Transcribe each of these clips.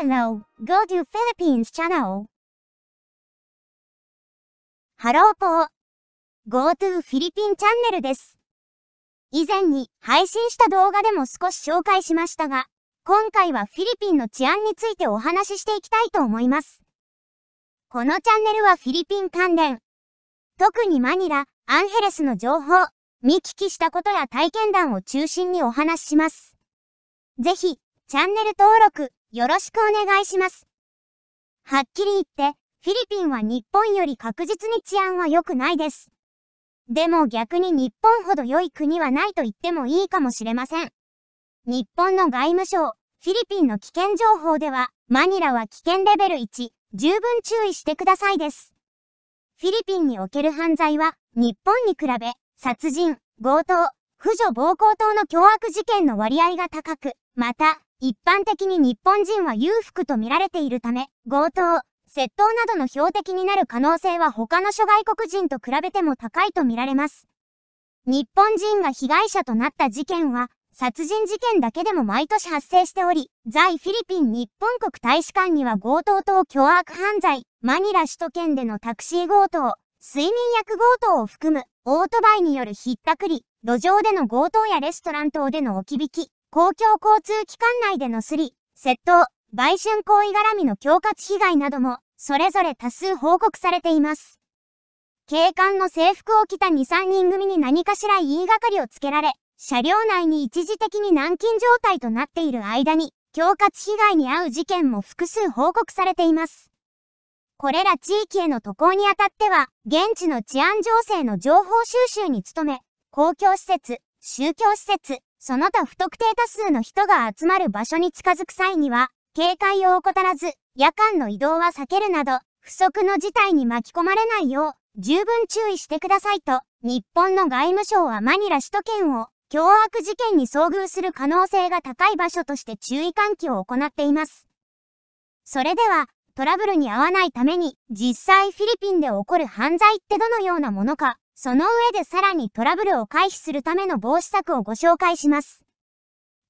Hello, go to Philippines channel. Hello, p Go to Philippine チャンネルです。以前に配信した動画でも少し紹介しましたが、今回はフィリピンの治安についてお話ししていきたいと思います。このチャンネルはフィリピン関連、特にマニラ、アンヘレスの情報、見聞きしたことや体験談を中心にお話しします。ぜひ、チャンネル登録、よろしくお願いします。はっきり言って、フィリピンは日本より確実に治安は良くないです。でも逆に日本ほど良い国はないと言ってもいいかもしれません。日本の外務省、フィリピンの危険情報では、マニラは危険レベル1、十分注意してくださいです。フィリピンにおける犯罪は、日本に比べ、殺人、強盗、婦女暴行等の凶悪事件の割合が高く、また、一般的に日本人は裕福と見られているため、強盗、窃盗などの標的になる可能性は他の諸外国人と比べても高いと見られます。日本人が被害者となった事件は、殺人事件だけでも毎年発生しており、在フィリピン日本国大使館には強盗等凶悪犯罪、マニラ首都圏でのタクシー強盗、睡眠薬強盗を含む、オートバイによるひったくり、路上での強盗やレストラン等での置き引き、公共交通機関内でのすり、窃盗、売春行為絡みの恐喝被害なども、それぞれ多数報告されています。警官の制服を着た2、3人組に何かしら言いがかりをつけられ、車両内に一時的に軟禁状態となっている間に、恐喝被害に遭う事件も複数報告されています。これら地域への渡航にあたっては、現地の治安情勢の情報収集に努め、公共施設、宗教施設、その他不特定多数の人が集まる場所に近づく際には、警戒を怠らず、夜間の移動は避けるなど、不測の事態に巻き込まれないよう、十分注意してくださいと、日本の外務省はマニラ首都圏を、凶悪事件に遭遇する可能性が高い場所として注意喚起を行っています。それでは、トラブルに遭わないために、実際フィリピンで起こる犯罪ってどのようなものか、その上でさらにトラブルを回避するための防止策をご紹介します。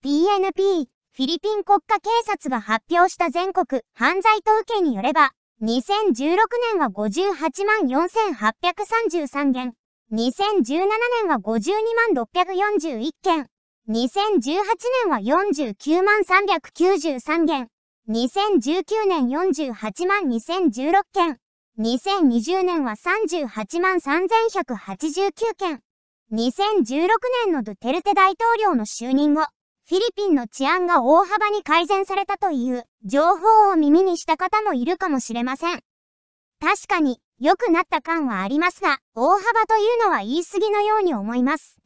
PNP、フィリピン国家警察が発表した全国犯罪統計によれば、2016年は58万4833件、2017年は52万641件、2018年は49万393件、2019年48万2016件、2020年は38万3189件。2016年のドゥテルテ大統領の就任後、フィリピンの治安が大幅に改善されたという情報を耳にした方もいるかもしれません。確かに良くなった感はありますが、大幅というのは言い過ぎのように思います。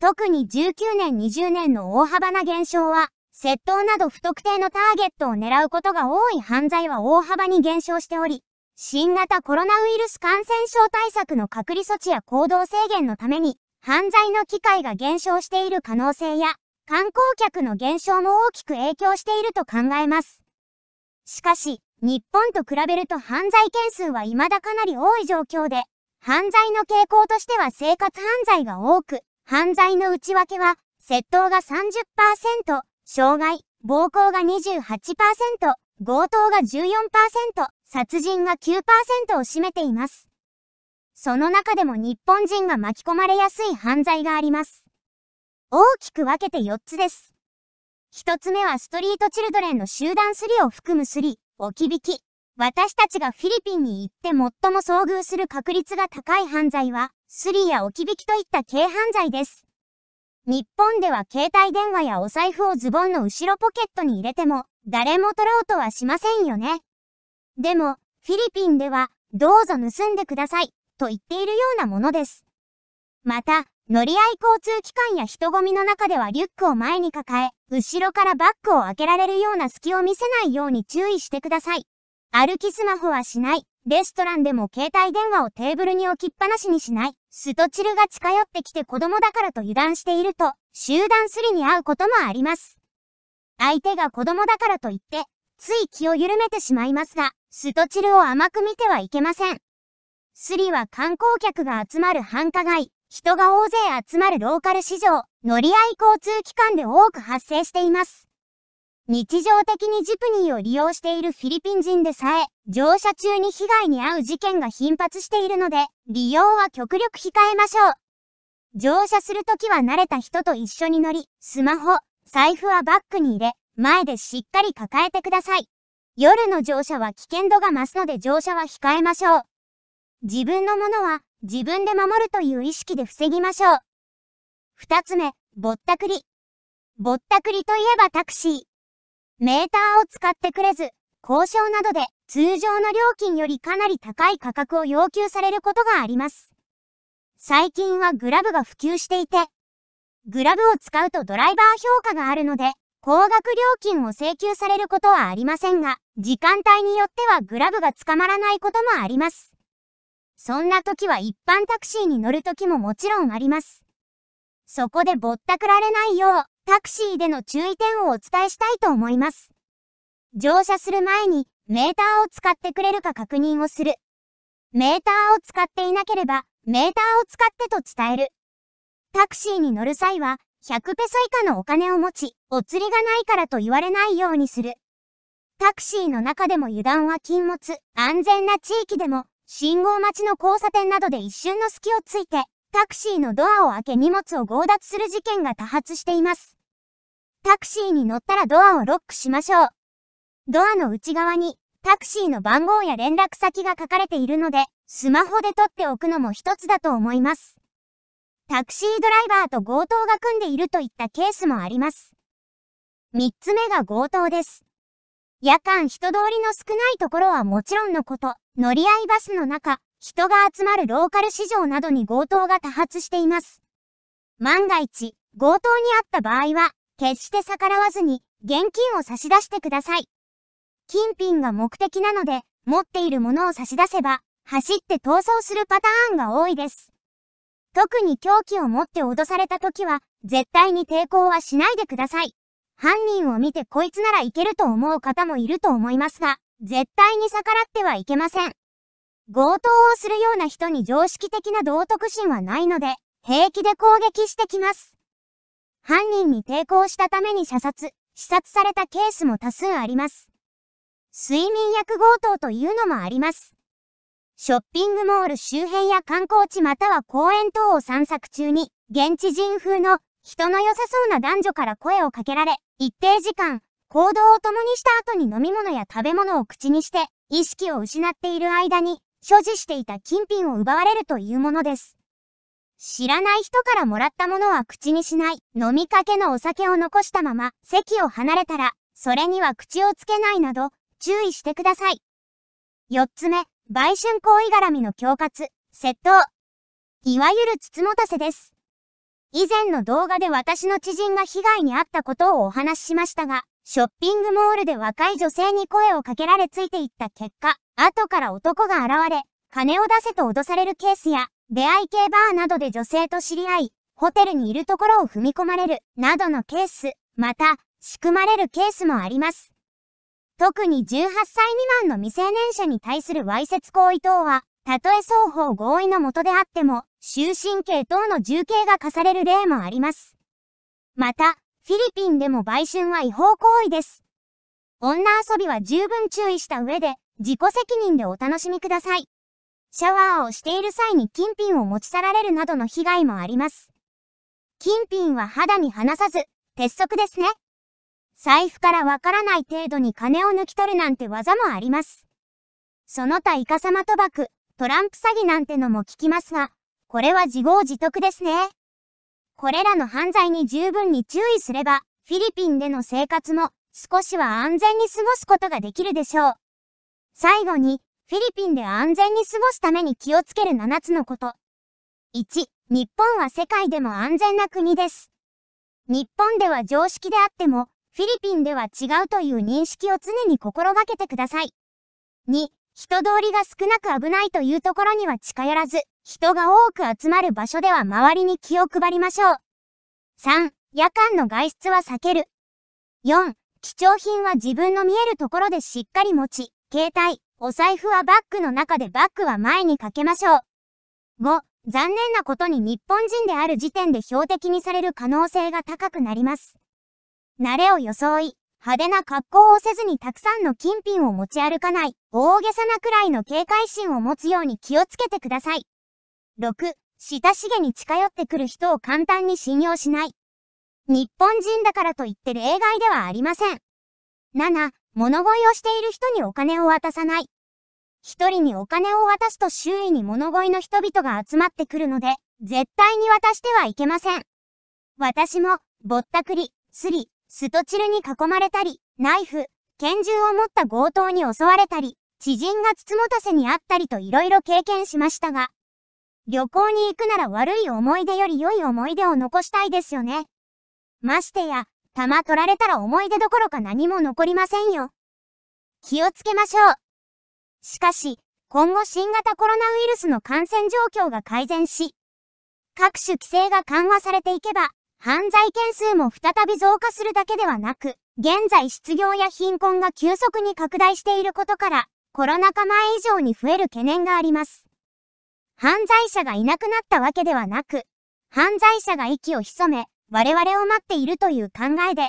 特に19年20年の大幅な減少は、窃盗など不特定のターゲットを狙うことが多い犯罪は大幅に減少しており、新型コロナウイルス感染症対策の隔離措置や行動制限のために、犯罪の機会が減少している可能性や、観光客の減少も大きく影響していると考えます。しかし、日本と比べると犯罪件数は未だかなり多い状況で、犯罪の傾向としては生活犯罪が多く、犯罪の内訳は、窃盗が30%、障害、暴行が28%、強盗が14%、殺人が9%を占めています。その中でも日本人が巻き込まれやすい犯罪があります。大きく分けて4つです。1つ目はストリートチルドレンの集団スリを含むスリ、置き引き。私たちがフィリピンに行って最も遭遇する確率が高い犯罪は、スリや置き引きといった軽犯罪です。日本では携帯電話やお財布をズボンの後ろポケットに入れても、誰も取ろうとはしませんよね。でも、フィリピンでは、どうぞ盗んでください、と言っているようなものです。また、乗り合い交通機関や人混みの中ではリュックを前に抱え、後ろからバッグを開けられるような隙を見せないように注意してください。歩きスマホはしない。レストランでも携帯電話をテーブルに置きっぱなしにしない。ストチルが近寄ってきて子供だからと油断していると、集団すりに会うこともあります。相手が子供だからと言って、つい気を緩めてしまいますが、ストちルを甘く見てはいけません。スリは観光客が集まる繁華街、人が大勢集まるローカル市場、乗り合い交通機関で多く発生しています。日常的にジプニーを利用しているフィリピン人でさえ、乗車中に被害に遭う事件が頻発しているので、利用は極力控えましょう。乗車するときは慣れた人と一緒に乗り、スマホ、財布はバッグに入れ、前でしっかり抱えてください。夜の乗車は危険度が増すので乗車は控えましょう。自分のものは自分で守るという意識で防ぎましょう。二つ目、ぼったくり。ぼったくりといえばタクシー。メーターを使ってくれず、交渉などで通常の料金よりかなり高い価格を要求されることがあります。最近はグラブが普及していて、グラブを使うとドライバー評価があるので、高額料金を請求されることはありませんが、時間帯によってはグラブが捕まらないこともあります。そんな時は一般タクシーに乗る時ももちろんあります。そこでぼったくられないよう、タクシーでの注意点をお伝えしたいと思います。乗車する前にメーターを使ってくれるか確認をする。メーターを使っていなければ、メーターを使ってと伝える。タクシーに乗る際は、100ペソ以下のお金を持ち、お釣りがないからと言われないようにする。タクシーの中でも油断は禁物、安全な地域でも、信号待ちの交差点などで一瞬の隙をついて、タクシーのドアを開け荷物を強奪する事件が多発しています。タクシーに乗ったらドアをロックしましょう。ドアの内側にタクシーの番号や連絡先が書かれているので、スマホで撮っておくのも一つだと思います。タクシードライバーと強盗が組んでいるといったケースもあります。3つ目が強盗です。夜間人通りの少ないところはもちろんのこと、乗り合いバスの中、人が集まるローカル市場などに強盗が多発しています。万が一、強盗にあった場合は、決して逆らわずに、現金を差し出してください。金品が目的なので、持っているものを差し出せば、走って逃走するパターンが多いです。特に凶器を持って脅された時は、絶対に抵抗はしないでください。犯人を見てこいつならいけると思う方もいると思いますが、絶対に逆らってはいけません。強盗をするような人に常識的な道徳心はないので、平気で攻撃してきます。犯人に抵抗したために射殺、視察されたケースも多数あります。睡眠薬強盗というのもあります。ショッピングモール周辺や観光地または公園等を散策中に、現地人風の人の良さそうな男女から声をかけられ、一定時間、行動を共にした後に飲み物や食べ物を口にして、意識を失っている間に、所持していた金品を奪われるというものです。知らない人からもらったものは口にしない、飲みかけのお酒を残したまま席を離れたら、それには口をつけないなど、注意してください。四つ目、売春行為絡みの恐喝、窃盗。いわゆる筒持たせです。以前の動画で私の知人が被害に遭ったことをお話ししましたが、ショッピングモールで若い女性に声をかけられついていった結果、後から男が現れ、金を出せと脅されるケースや、出会い系バーなどで女性と知り合い、ホテルにいるところを踏み込まれる、などのケース、また、仕組まれるケースもあります。特に18歳未満の未成年者に対するわいせつ行為等は、たとえ双方合意のもとであっても、終身刑等の重刑が課される例もあります。また、フィリピンでも売春は違法行為です。女遊びは十分注意した上で、自己責任でお楽しみください。シャワーをしている際に金品を持ち去られるなどの被害もあります。金品は肌に離さず、鉄則ですね。財布からわからない程度に金を抜き取るなんて技もあります。その他イカサマ賭博、トランプ詐欺なんてのも聞きますが、これは自業自得ですね。これらの犯罪に十分に注意すれば、フィリピンでの生活も少しは安全に過ごすことができるでしょう。最後に、フィリピンで安全に過ごすために気をつける7つのこと。1、日本は世界でも安全な国です。日本では常識であっても、フィリピンでは違うという認識を常に心がけてください。2、人通りが少なく危ないというところには近寄らず、人が多く集まる場所では周りに気を配りましょう。3、夜間の外出は避ける。4、貴重品は自分の見えるところでしっかり持ち、携帯、お財布はバッグの中でバッグは前にかけましょう。5、残念なことに日本人である時点で標的にされる可能性が高くなります。慣れを装い、派手な格好をせずにたくさんの金品を持ち歩かない、大げさなくらいの警戒心を持つように気をつけてください。6、親しげに近寄ってくる人を簡単に信用しない。日本人だからといって例外ではありません。7、物乞いをしている人にお金を渡さない。一人にお金を渡すと周囲に物乞いの人々が集まってくるので、絶対に渡してはいけません。私も、ぼったくり、すり、ストチルに囲まれたり、ナイフ、拳銃を持った強盗に襲われたり、知人が筒たせにあったりと色々経験しましたが、旅行に行くなら悪い思い出より良い思い出を残したいですよね。ましてや、玉取られたら思い出どころか何も残りませんよ。気をつけましょう。しかし、今後新型コロナウイルスの感染状況が改善し、各種規制が緩和されていけば、犯罪件数も再び増加するだけではなく、現在失業や貧困が急速に拡大していることから、コロナ禍前以上に増える懸念があります。犯罪者がいなくなったわけではなく、犯罪者が息を潜め、我々を待っているという考えで、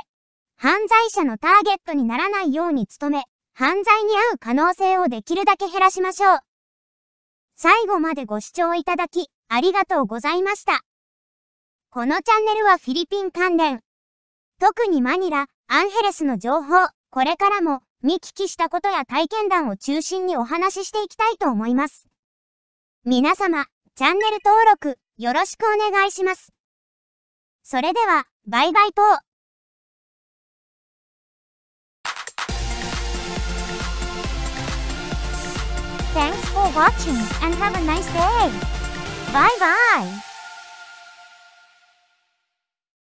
犯罪者のターゲットにならないように努め、犯罪に遭う可能性をできるだけ減らしましょう。最後までご視聴いただき、ありがとうございました。このチャンネルはフィリピン関連、特にマニラ、アンヘレスの情報、これからも見聞きしたことや体験談を中心にお話ししていきたいと思います。皆様、チャンネル登録、よろしくお願いします。それでは、バイバイポー。Thanks for watching and have a nice day. Bye bye.